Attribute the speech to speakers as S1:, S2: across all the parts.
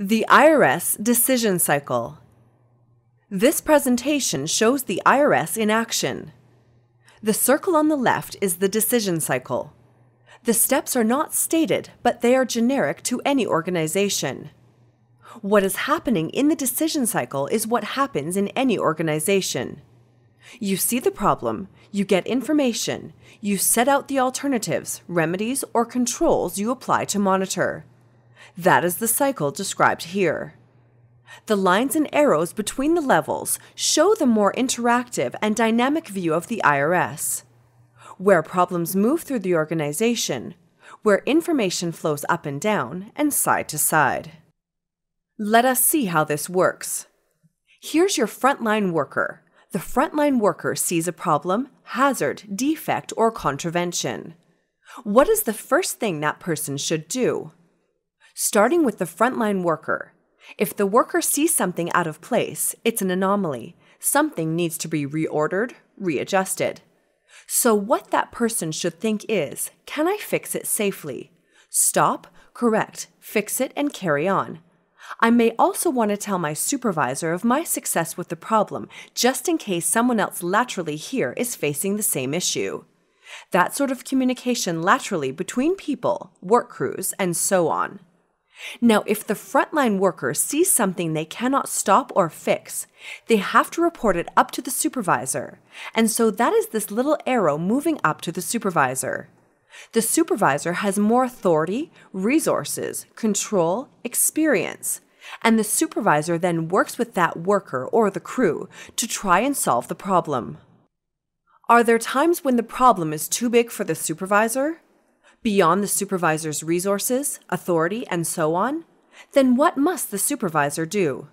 S1: The IRS Decision Cycle This presentation shows the IRS in action. The circle on the left is the decision cycle. The steps are not stated, but they are generic to any organization. What is happening in the decision cycle is what happens in any organization. You see the problem, you get information, you set out the alternatives, remedies, or controls you apply to monitor. That is the cycle described here. The lines and arrows between the levels show the more interactive and dynamic view of the IRS, where problems move through the organization, where information flows up and down and side to side. Let us see how this works. Here's your frontline worker. The frontline worker sees a problem, hazard, defect, or contravention. What is the first thing that person should do? starting with the frontline worker. If the worker sees something out of place, it's an anomaly. Something needs to be reordered, readjusted. So, what that person should think is can I fix it safely? Stop, correct, fix it, and carry on. I may also want to tell my supervisor of my success with the problem, just in case someone else laterally here is facing the same issue. That sort of communication laterally between people, work crews, and so on. Now, if the frontline worker sees something they cannot stop or fix, they have to report it up to the supervisor. And so that is this little arrow moving up to the supervisor. The supervisor has more authority, resources, control, experience. And the supervisor then works with that worker or the crew to try and solve the problem. Are there times when the problem is too big for the supervisor? beyond the supervisor's resources, authority, and so on, then what must the supervisor do?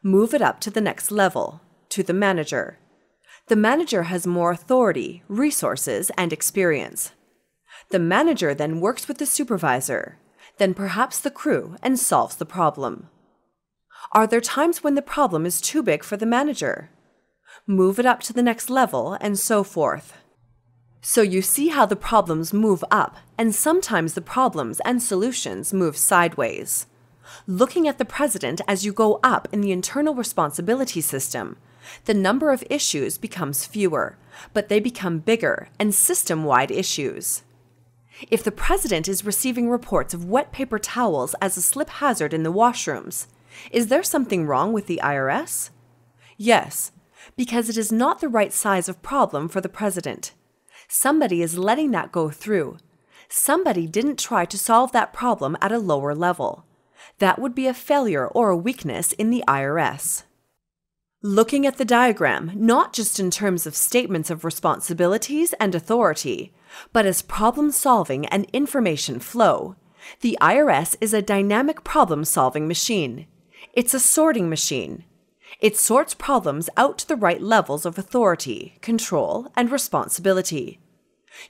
S1: Move it up to the next level, to the manager. The manager has more authority, resources, and experience. The manager then works with the supervisor, then perhaps the crew, and solves the problem. Are there times when the problem is too big for the manager? Move it up to the next level, and so forth. So you see how the problems move up, and sometimes the problems and solutions move sideways. Looking at the president as you go up in the internal responsibility system, the number of issues becomes fewer, but they become bigger and system wide issues. If the president is receiving reports of wet paper towels as a slip hazard in the washrooms, is there something wrong with the IRS? Yes, because it is not the right size of problem for the president. Somebody is letting that go through. Somebody didn't try to solve that problem at a lower level. That would be a failure or a weakness in the IRS. Looking at the diagram, not just in terms of statements of responsibilities and authority, but as problem solving and information flow, the IRS is a dynamic problem solving machine. It's a sorting machine. It sorts problems out to the right levels of authority, control, and responsibility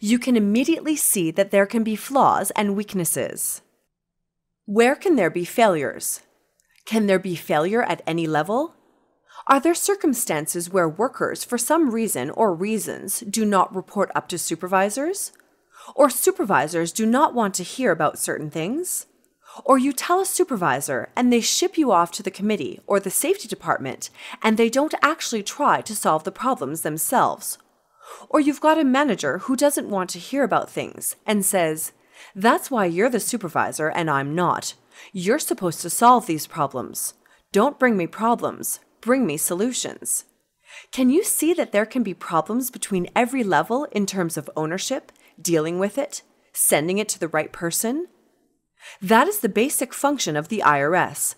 S1: you can immediately see that there can be flaws and weaknesses. Where can there be failures? Can there be failure at any level? Are there circumstances where workers, for some reason or reasons, do not report up to supervisors? Or supervisors do not want to hear about certain things? Or you tell a supervisor and they ship you off to the committee or the safety department and they don't actually try to solve the problems themselves or you've got a manager who doesn't want to hear about things and says, That's why you're the supervisor and I'm not. You're supposed to solve these problems. Don't bring me problems, bring me solutions. Can you see that there can be problems between every level in terms of ownership, dealing with it, sending it to the right person? That is the basic function of the IRS.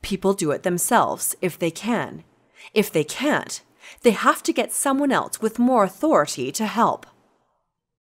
S1: People do it themselves if they can. If they can't, they have to get someone else with more authority to help.